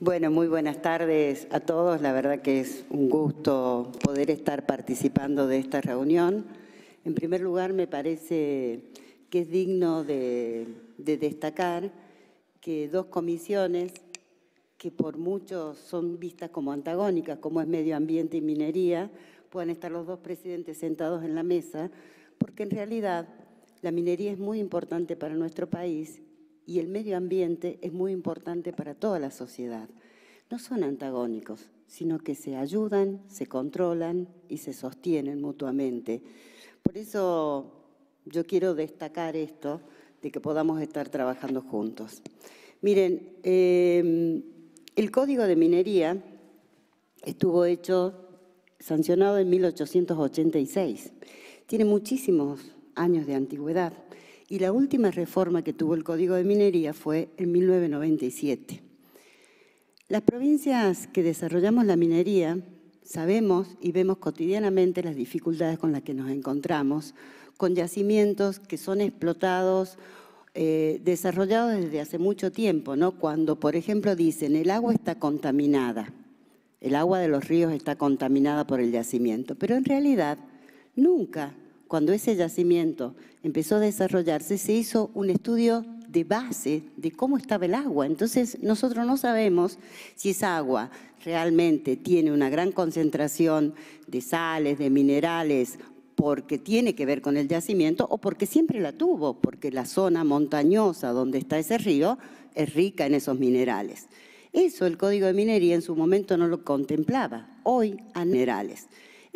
Bueno, muy buenas tardes a todos. La verdad que es un gusto poder estar participando de esta reunión. En primer lugar, me parece que es digno de, destacar que dos comisiones que por muchos son vistas como antagónicas, como es medio ambiente y minería, puedan estar los dos presidentes sentados en la mesa, porque en realidad la minería es muy importante para nuestro país y el medio ambiente es muy importante para toda la sociedad. No son antagónicos, sino que se ayudan, se controlan y se sostienen mutuamente. Por eso yo quiero destacar esto, de que podamos estar trabajando juntos. Miren, em, el código de minería estuvo hecho, sancionado en 1886. Tiene muchísimos años de antigüedad y la última reforma que tuvo el Código de Minería fue en 1997. Las provincias que desarrollamos la minería sabemos y vemos cotidianamente las dificultades con las que nos encontramos, con yacimientos que son explotados, eh, desarrollados desde hace mucho tiempo, ¿no? Cuando, por ejemplo, dicen el agua está contaminada, el agua de los ríos está contaminada por el yacimiento, pero en realidad nunca cuando ese yacimiento empezó a desarrollarse, se hizo un estudio de base de cómo estaba el agua. Entonces nosotros no sabemos si esa agua realmente tiene una gran concentración de sales, de minerales, porque tiene que ver con el yacimiento o porque siempre la tuvo, porque la zona montañosa donde está ese río es rica en esos minerales. Eso el Código de Minería en su momento no lo contemplaba, hoy a minerales.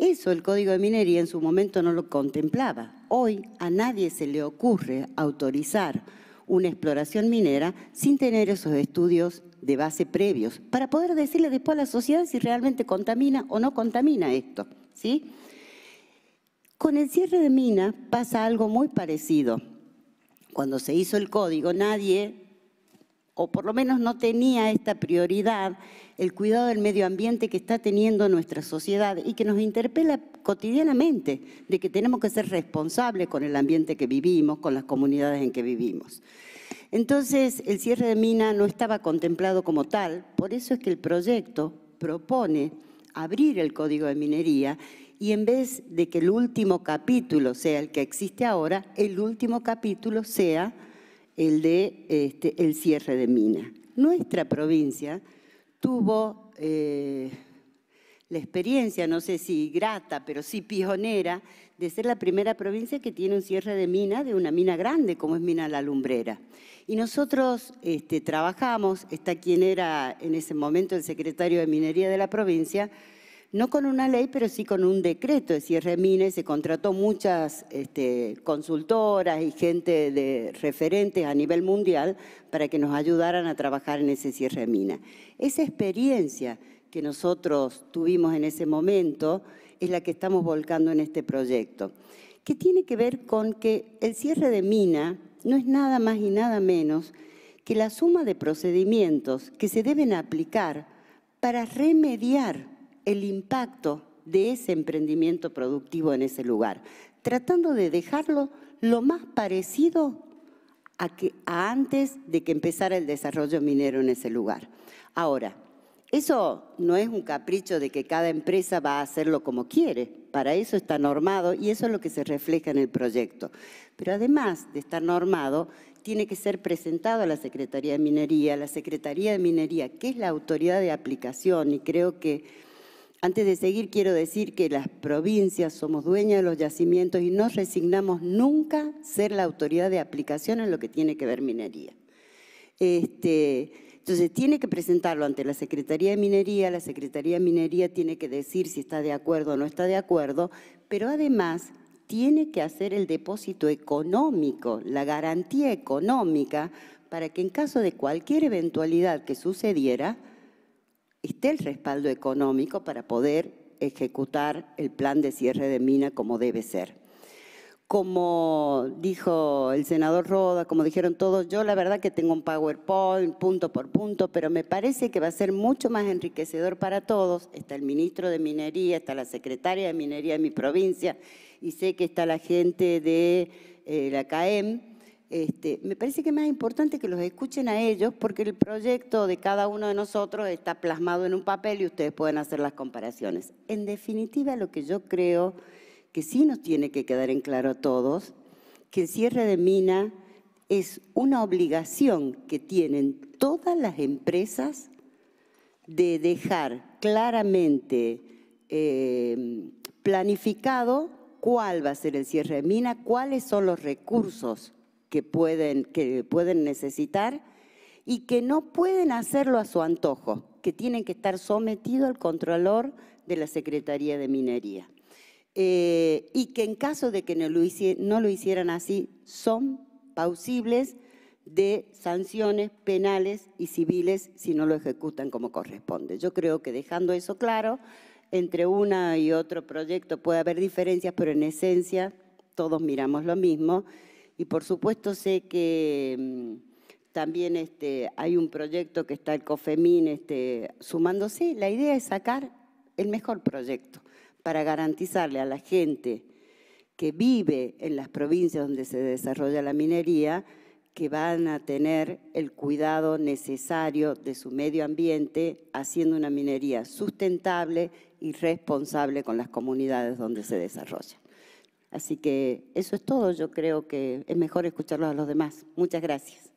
Eso el Código de Minería en su momento no lo contemplaba. Hoy a nadie se le ocurre autorizar una exploración minera sin tener esos estudios de base previos para poder decirle después a la sociedad si realmente contamina o no contamina esto, ¿sí? Con el cierre de mina pasa algo muy parecido. Cuando se hizo el código, nadie o por lo menos no tenía esta prioridad, el cuidado del medio ambiente que está teniendo nuestra sociedad y que nos interpela cotidianamente de que tenemos que ser responsables con el ambiente que vivimos, con las comunidades en que vivimos. Entonces, el cierre de mina no estaba contemplado como tal, por eso es que el proyecto propone abrir el Código de Minería y en vez de que el último capítulo sea el que existe ahora, el último capítulo sea el de este, el cierre de mina. Nuestra provincia tuvo eh, la experiencia, no sé si grata, pero sí pionera, de ser la primera provincia que tiene un cierre de mina, de una mina grande como es Mina La Lumbrera. Y nosotros este, trabajamos, está quien era en ese momento el secretario de Minería de la provincia, no con una ley, pero sí con un decreto. de mina y se contrató muchas este, consultoras y gente de referentes a nivel mundial para que nos ayudaran a trabajar en ese cierre de mina. Esa experiencia que nosotros tuvimos en ese momento es la que estamos volcando en este proyecto, que tiene que ver con que el cierre de mina no es nada más y nada menos que la suma de procedimientos que se deben aplicar para remediar el impacto de ese emprendimiento productivo en ese lugar, tratando de dejarlo lo más parecido a, que, antes de que empezara el desarrollo minero en ese lugar. Ahora, eso no es un capricho de que cada empresa va a hacerlo como quiere, para eso está normado y eso es lo que se refleja en el proyecto. Pero además de estar normado, tiene que ser presentado a la Secretaría de Minería, la Secretaría de Minería, que es la autoridad de aplicación y creo que antes de seguir, quiero decir que las provincias somos dueñas de los yacimientos y no resignamos nunca ser la autoridad de aplicación en lo que tiene que ver minería. Este, entonces, tiene que presentarlo ante la Secretaría de Minería, la Secretaría de Minería tiene que decir si está de acuerdo o no está de acuerdo, pero además tiene que hacer el depósito económico, la garantía económica, para que en caso de cualquier eventualidad que sucediera, esté el respaldo económico para poder ejecutar el plan de cierre de mina como debe ser. Como dijo el senador Roda, como dijeron todos, yo la verdad que tengo un PowerPoint punto por punto, pero me parece que va a ser mucho más enriquecedor para todos. Está el ministro de Minería, está la secretaria de Minería de mi provincia y sé que está la gente de eh, la CAEM este, me parece que es más importante que los escuchen a ellos porque el proyecto de cada uno de nosotros está plasmado en un papel y ustedes pueden hacer las comparaciones. En definitiva, lo que yo creo que sí nos tiene que quedar en claro a todos, que el cierre de mina es una obligación que tienen todas las empresas de dejar claramente eh, planificado cuál va a ser el cierre de mina, cuáles son los recursos que pueden, que pueden necesitar y que no pueden hacerlo a su antojo, que tienen que estar sometidos al controlor de la Secretaría de Minería. Eh, y que en caso de que no lo, no lo hicieran así, son pausibles de sanciones penales y civiles si no lo ejecutan como corresponde. Yo creo que dejando eso claro, entre una y otro proyecto puede haber diferencias, pero en esencia todos miramos lo mismo y por supuesto sé que mm, también este, hay un proyecto que está el COFEMIN este, sumándose. La idea es sacar el mejor proyecto para garantizarle a la gente que vive en las provincias donde se desarrolla la minería que van a tener el cuidado necesario de su medio ambiente haciendo una minería sustentable y responsable con las comunidades donde se desarrolla. Así que eso es todo. Yo creo que es mejor escucharlo a los demás. Muchas gracias.